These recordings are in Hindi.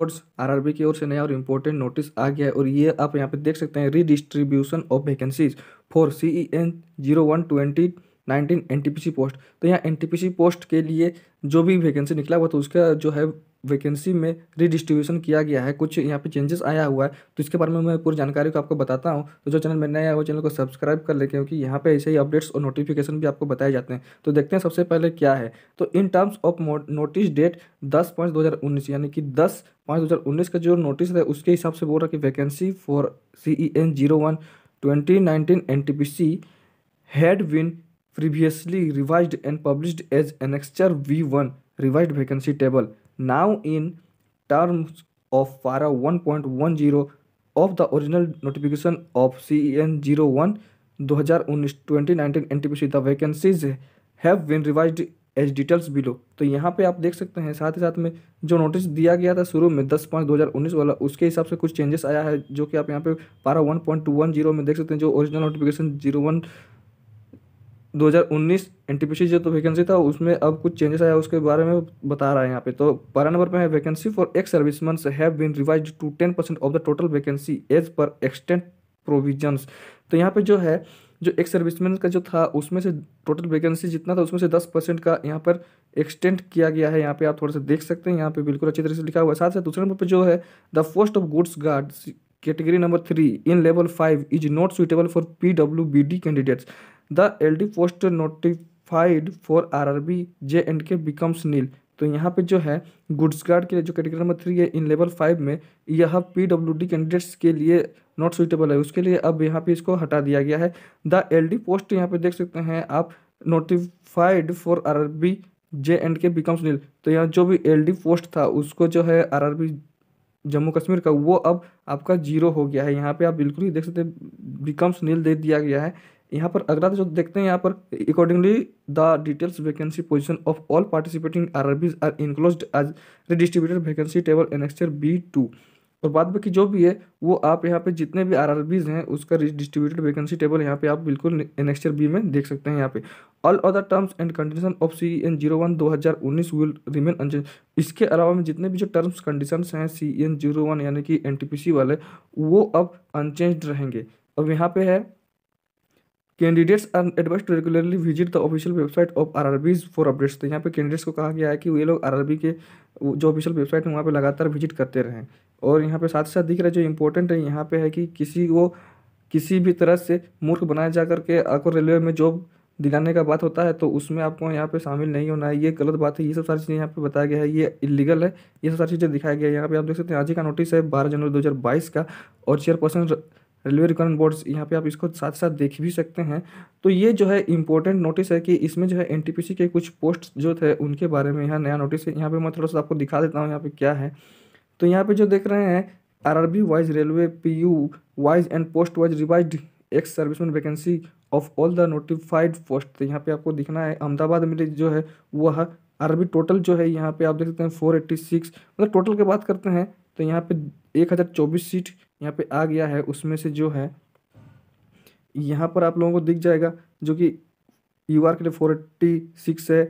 कोर्स आरआरबी की ओर से नया और इम्पोर्टेंट नोटिस आ गया है और ये आप यहाँ पे देख सकते हैं redistribution of vacancies for C E N zero one twenty nineteen N post तो यहाँ एन पोस्ट के लिए जो भी वैकेंसी निकला हुआ तो उसका जो है वैकेंसी में रिडिस्ट्रीब्यूशन किया गया है कुछ यहाँ पे चेंजेस आया हुआ है तो इसके बारे में मैं पूरी जानकारी को आपको बताता हूँ तो जो चैनल में नया है वो चैनल को सब्सक्राइब कर ले क्योंकि यहाँ पे ऐसे ही अपडेट्स और नोटिफिकेशन भी आपको बताए जाते हैं तो देखते हैं सबसे पहले क्या है तो in terms of notice date दस पाँच दो यानी कि दस पाँच दो का जो नोटिस है उसके हिसाब से बोल रहा कि vacancy for C E N zero one twenty nineteen N T P C had been previously revise and publish as annexure B one revise vacancy table now in terms of para 1.10 of the original notification of CEN 01 2019 nineteen N T P C the as details below तो यहाँ पे आप देख सकते हैं साथ ही साथ में जो नोटिस दिया गया था शुरू में दस पाँच दो हज़ार उन्नीस वाला उसके हिसाब से कुछ चेंजेस आया है जो कि आप यहाँ पे para one point two one zero में देख सकते हैं जो ओरिजिनल नोटिफिकेशन जीरो वन दो हज़ार जो तो वैकेंसी था उसमें अब कुछ चेंजेस आया उसके बारे में बता रहा है यहाँ पे तो बारह नंबर पे है vacancy for ex serviceman have been revise to ten percent of the total vacancy as per extant provisions तो यहाँ पे जो है जो एक्स सर्विसमैन का जो था उसमें से टोटल वैकेंसी जितना था उसमें से दस परसेंट का यहाँ पर एक्सटेंड किया गया है यहाँ पे आप थोड़ा सा देख सकते हैं यहाँ पे बिल्कुल अच्छी तरह से लिखा हुआ है साथ साथ दूसरे नंबर पर जो है the post of goods guard category number three in level five is not suitable for P W B D candidates the L D post notified for R R B J and K becomes nil तो यहाँ पे जो है गुड्स गार्ड के लिए जो कैटेगरी नंबर थ्री है इन लेवल फाइव में यह पी डब्ल्यू डी कैंडिडेट्स के लिए नॉट सुइटेबल है उसके लिए अब यहाँ पे इसको हटा दिया गया है द एल डी पोस्ट यहाँ पे देख सकते हैं आप notified for R R B J and K becomes nil तो यहाँ जो भी एल डी पोस्ट था उसको जो है R R B Jammu Kashmir का वो अब आपका जीरो हो गया है यहाँ पे आप बिल्कुल ही देख सकते हैं बिकम्स नील दे दिया गया है यहाँ पर अगला तो जो देखते हैं यहाँ पर accordingly the details vacancy position of all participating R R enclose as redistributed vacancy table annexure B two और बाद बाकी जो भी है वो आप यहाँ पे जितने भी आरआरबीज हैं उसका डिस्ट्रीब्यूटेड वैकेंसी टेबल यहाँ पे आप बिल्कुल नेक्स्टर बी में देख सकते हैं यहाँ पे all other terms and condition of C N zero one दो हज़ार उन्नीस विल रिमेन अनचेंज इसके अलावा में जितने भी जो टर्म्स कंडीशन हैं सी एन जीरो वन यानी कि एन टी पी सी वाले वो अब अनचेंज रहेंगे अब यहाँ पे है candidates are advise to regularly visit the official website of R for updates तो यहाँ पे कैंडिडेट्स को कहा गया है कि वे लोग आर के जो ऑफिशियल वेबसाइट है वहाँ पे लगातार विजिट करते रहें और यहाँ पे साथ साथ दिख रहा है जो इंपॉर्टेंट है यहाँ पे है कि किसी को किसी भी तरह से मूर्ख बनाया जा करके आपको रेलवे में जॉब दिलाने का बात होता है तो उसमें आपको यहाँ पे शामिल नहीं होना है ये गलत बात है ये सब सारी चीज़ें यहाँ पे बताया गया है ये इलीगल है ये सब सारी चीज़ें दिखाया गया है यहाँ पे आप देख सकते हैं आज ही का नोटिस है बारह जनवरी दो का और चेयरपर्सन रेलवे रिकॉर्ड बोर्ड्स यहाँ पे आप इसको साथ साथ देख भी सकते हैं तो ये जो है इंपॉर्टेंट नोटिस है कि इसमें जो है एन के कुछ पोस्ट जो थे उनके बारे में यहाँ नया नोटिस है यहाँ पर मैं थोड़ा सा आपको दिखा देता हूँ यहाँ पर क्या है तो यहाँ पर जो देख रहे हैं RRB wise railway U wise and post wise revise ex serviceman vacancy of all the notified post यहाँ पे आपको दिखना है अहमदाबाद में जो है वह आरबी टोटल जो है यहाँ पे आप देख सकते हैं फोर एट्टी सिक्स मतलब टोटल की बात करते हैं तो यहाँ पे एक हज़ार चौबीस सीट यहाँ पे आ गया है उसमें से जो है यहाँ पर आप लोगों को दिख जाएगा जो कि यू आर के लिए फोर एट्टी सिक्स है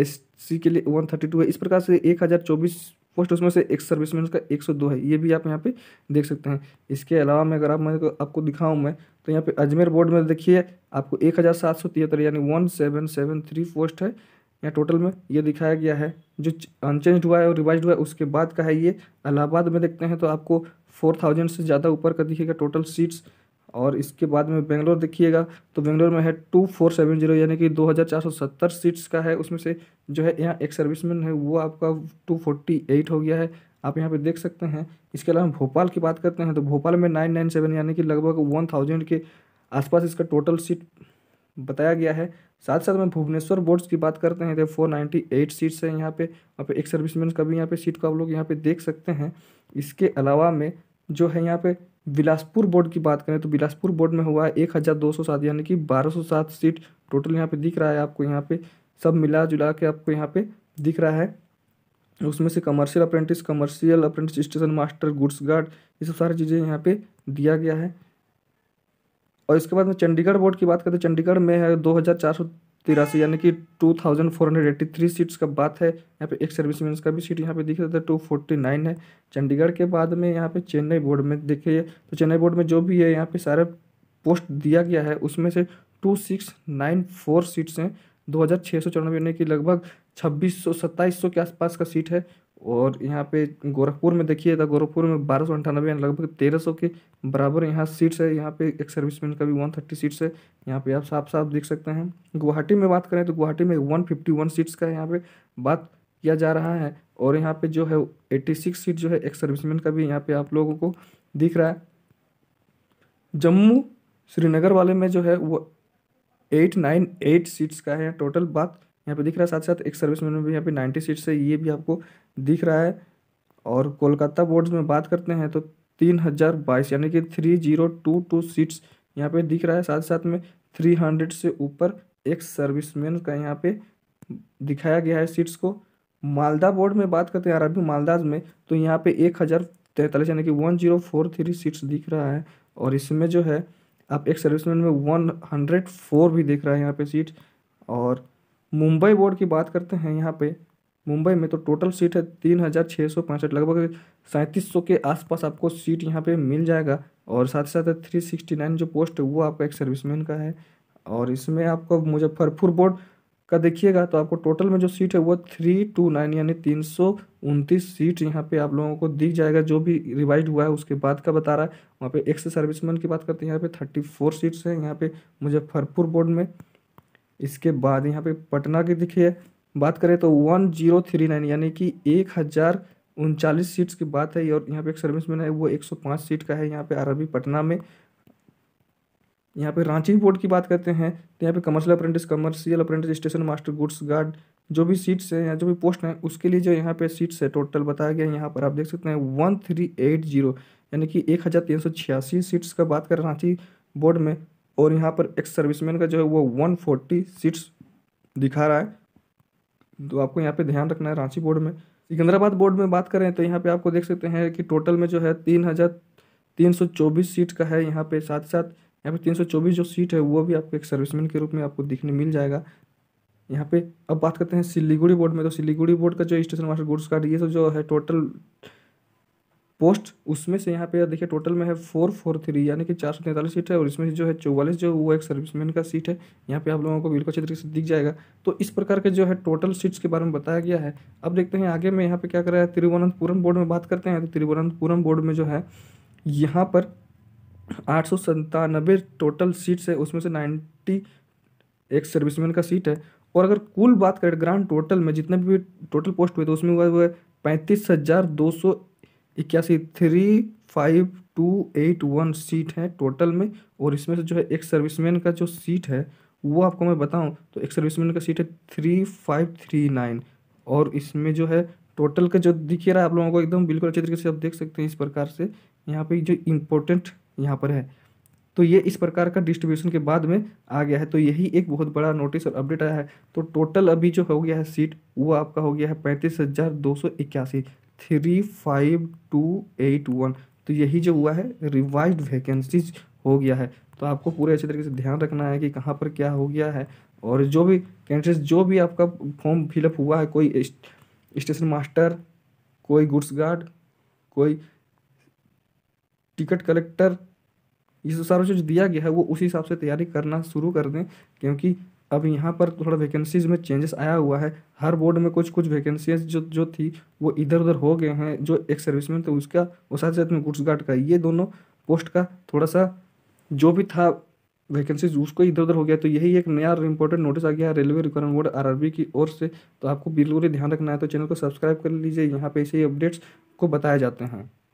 एस सी के लिए वन थर्टी टू है इस प्रकार से एक हज़ार चौबीस पोस्ट उसमें से एक सर्विसमैन का एक सौ दो है ये भी आप यहाँ पे देख सकते हैं इसके अलावा मैं अगर आप मैं आपको दिखाऊँ मैं तो यहाँ पे अजमेर बोर्ड में देखिए आपको एक हज़ार सात सौ तिहत्तर यानी one seven seven three post है या टोटल में ये दिखाया गया है जो अनचेंज हुआ है और रिवाइज हुआ है उसके बाद का है ये इलाहाबाद में देखते हैं तो आपको फोर थाउजेंड से ज़्यादा ऊपर का दिखेगा टोटल सीट्स और इसके बाद में बेंगलोर देखिएगा तो बेंगलोर में है टू फोर सेवन जीरो यानी कि दो हज़ार चार सौ सत्तर सीट्स का है उसमें से जो है यहाँ एक सर्विसमैन है वो आपका टू फोर्टी एट हो गया है आप यहाँ पे देख सकते हैं इसके अलावा भोपाल की बात करते हैं तो भोपाल में नाइन नाइन सेवन यानी कि लगभग वन थाउजेंड के आसपास इसका टोटल सीट बताया गया है साथ साथ में भुवनेश्वर बोर्ड्स की बात करते हैं तो फोर नाइन्टी एट सीट्स हैं यहाँ पे यहाँ पे एक सर्विसमैन का भी यहाँ पे सीट को आप लोग यहाँ पे देख सकते हैं इसके अलावा में जो है यहाँ पे बिलासपुर बोर्ड की बात करें तो बिलासपुर बोर्ड में हुआ है एक हज़ार दो सौ सात यानी कि बारह सौ सात सीट टोटल यहाँ पे दिख रहा है आपको यहाँ पे सब मिला जुला के आपको यहाँ पे दिख रहा है उसमें से commercial apprentice commercial apprentice station master goods guard ये सब सारी चीज़ें यहाँ पर दिया गया है और इसके बाद में चंडीगढ़ बोर्ड की बात करें तो चंडीगढ़ में है दो हज़ार चार सौ तिरासी यानी कि two thousand four hundred eighty three seats का बात है यहाँ पे एक सर्विस मैन का भी सीट यहाँ पे दिख रहा था टू फोर्टी नाइन है चंडीगढ़ के बाद में यहाँ पे चेन्नई बोर्ड में देखिए तो चेन्नई बोर्ड में जो भी है यहाँ पे सारा पोस्ट दिया गया है उसमें से two six nine four seats हैं दो हज़ार छः सौ चौरानवे यानी कि लगभग छब्बीस सौ सौ के आसपास का सीट है और यहाँ पे गोरखपुर में देखिएगा तो गोरखपुर में बारह सौ अंठानबे लगभग तेरह सौ के बराबर यहाँ सीट्स है यहाँ पे एक सर्विसमैन का भी वन थर्टी सीट्स है यहाँ पे आप साफ साफ देख सकते हैं गुवाहाटी में बात करें तो गुवाहाटी में वन फिफ्टी वन सीट्स का यहाँ पे बात किया जा रहा है और यहाँ पे जो है एट्टी सिक्स सीट जो है एक सर्विसमैन का भी यहाँ पे आप लोगों को दिख रहा है जम्मू श्रीनगर वाले में जो है वो एट नाइन एट सीट्स का है टोटल बात यहाँ पे दिख रहा है साथ साथ एक सर्विस में भी यहाँ पे नाइन्टी सीट्स है ये भी आपको दिख रहा है और कोलकाता बोर्ड्स में बात करते हैं तो तीन हज़ार बाईस यानी कि three zero two two seats यहाँ पे दिख रहा है साथ साथ में थ्री हंड्रेड से ऊपर एक सर्विसमैन का यहाँ पे दिखाया गया है सीट्स को मालदा बोर्ड में बात करते हैं अरबी मालदाज में तो यहाँ पे एक हज़ार तैंतालीस यानी कि one zero four three seats दिख रहा है और इसमें जो है आप एक सर्विस में वन हंड्रेड फोर भी दिख रहा है यहाँ पे सीट और मुंबई बोर्ड की बात करते हैं यहाँ पे मुंबई में तो टोटल सीट है तीन हज़ार छः सौ पैंसठ लगभग सैंतीस सौ के आसपास आपको सीट यहाँ पे मिल जाएगा और साथ ही साथ थ्री सिक्सटी नाइन जो पोस्ट है वो आपका एक सर्विसमैन का है और इसमें आपको मुजफ्फरपुर बोर्ड का देखिएगा तो आपको टोटल में जो सीट है वो थ्री टू नाइन यानी तीन सौ उनतीस सीट यहाँ पे आप लोगों को दिख जाएगा जो भी रिवाइज हुआ है उसके बाद का बता रहा है वहाँ पे एक्स सर्विसमैन की बात करते हैं यहाँ पे थर्टी फोर सीट्स हैं यहाँ पे मुजफ्फरपुर बोर्ड में इसके बाद यहाँ पे पटना की देखिए बात करें तो वन जीरो थ्री नाइन यानी कि एक हज़ार उनचालीस सीट्स की बात है और यहाँ पे एक सर्विसमैन है वो एक सौ पाँच सीट का है यहाँ पे आरबी पटना में यहाँ पे रांची बोर्ड की बात करते हैं तो यहाँ पे commercial apprentice commercial apprentice station master goods guard जो भी सीट्स हैं या जो भी पोस्ट हैं उसके लिए जो यहाँ पे सीट्स है टोटल बताया गया है यहाँ पर आप देख सकते हैं वन थ्री एट जीरो यानी कि एक हज़ार तीन सौ छियासी सीट्स का बात करें रांची बोर्ड में और यहाँ पर एक्स सर्विसमैन का जो है वो वन फोर्टी सीट्स दिखा रहा है तो आपको यहाँ पे ध्यान रखना है रांची बोर्ड में सिकंदराबाद बोर्ड में बात करें तो यहाँ पे आपको देख सकते हैं कि टोटल में जो है तीन हज़ार तीन सौ चौबीस सीट का है यहाँ पे साथ साथ यहाँ पे तीन सौ चौबीस जो सीट है वो भी आपको एक सर्विसमैन के रूप में आपको दिखने मिल जाएगा यहाँ पे अब बात करते हैं सिलीगुड़ी बोर्ड में तो सिलीगुड़ी बोर्ड का जो स्टेशन मास्टर गुड्स कार्ड ये सब जो है टोटल पोस्ट उसमें से यहाँ पे देखिए टोटल में है फोर फोर थ्री यानी कि चार सौ तैंतालीस सीट है और इसमें जो है चौवालीस जो वो एक सर्विसमैन का सीट है यहाँ पे आप लोगों को बिल्कुल अच्छे तरीके से दिख जाएगा तो इस प्रकार के जो है टोटल सीट्स के बारे में बताया गया है अब देखते हैं आगे में यहाँ पे क्या कर रहा है तिरुवनंतपुरम बोर्ड में बात करते हैं तो तिरुवनंतपुरम बोर्ड में जो है यहाँ पर आठ सौ संतानबे टोटल सीट्स है उसमें से नाइन्टी एक सर्विसमैन का सीट है और अगर कुल बात करें ग्रांड टोटल में जितने भी टोटल पोस्ट हुए तो उसमें हुआ हुआ है पैंतीस हज़ार दो सौ इक्यासी three five two eight one seat है टोटल में और इसमें से जो है एक सर्विसमैन का जो सीट है वो आपको मैं बताऊं तो एक सर्विसमैन का सीट है थ्री फाइव थ्री नाइन और इसमें जो है टोटल का जो दिख रहा है आप लोगों को एकदम बिल्कुल अच्छे तरीके से आप देख सकते हैं इस प्रकार से यहाँ पे जो इम्पोर्टेंट यहाँ पर है तो ये इस प्रकार का डिस्ट्रीब्यूशन के बाद में आ गया है तो यही एक बहुत बड़ा नोटिस और अपडेट आया है तो टोटल अभी जो हो गया है सीट वो आपका हो गया है पैंतीस हज़ार दो सौ इक्यासी three five two eight one तो यही जो हुआ है रिवाइज वैकेंसीज हो गया है तो आपको पूरे अच्छे तरीके से ध्यान रखना है कि कहाँ पर क्या हो गया है और जो भी कैंडिडेट्स जो भी आपका फॉर्म फिलअप हुआ है कोई स्टेशन मास्टर कोई गुड्स गार्ड कोई टिकट कलेक्टर ये सारा जो दिया गया है वो उसी हिसाब से तैयारी करना शुरू कर दें क्योंकि अब यहाँ पर थोड़ा वैकेंसीज़ में चेंजेस आया हुआ है हर बोर्ड में कुछ कुछ वैकेंसीज जो जो थी वो इधर उधर हो गए हैं जो एक सर्विसमैन थे उसका और साथ साथ में गुड्स गार्ड का ये दोनों पोस्ट का थोड़ा सा जो भी था वैकेंसीज उसको इधर उधर हो गया तो यही एक नया इम्पोर्टेंट नोटिस आ गया है रेलवे रिक्वायरमेंट बोर्ड बी की ओर से तो आपको बिल्कुल ध्यान रखना है तो चैनल को सब्सक्राइब कर लीजिए यहाँ पे ऐसे ही अपडेट्स को बताए जाते हैं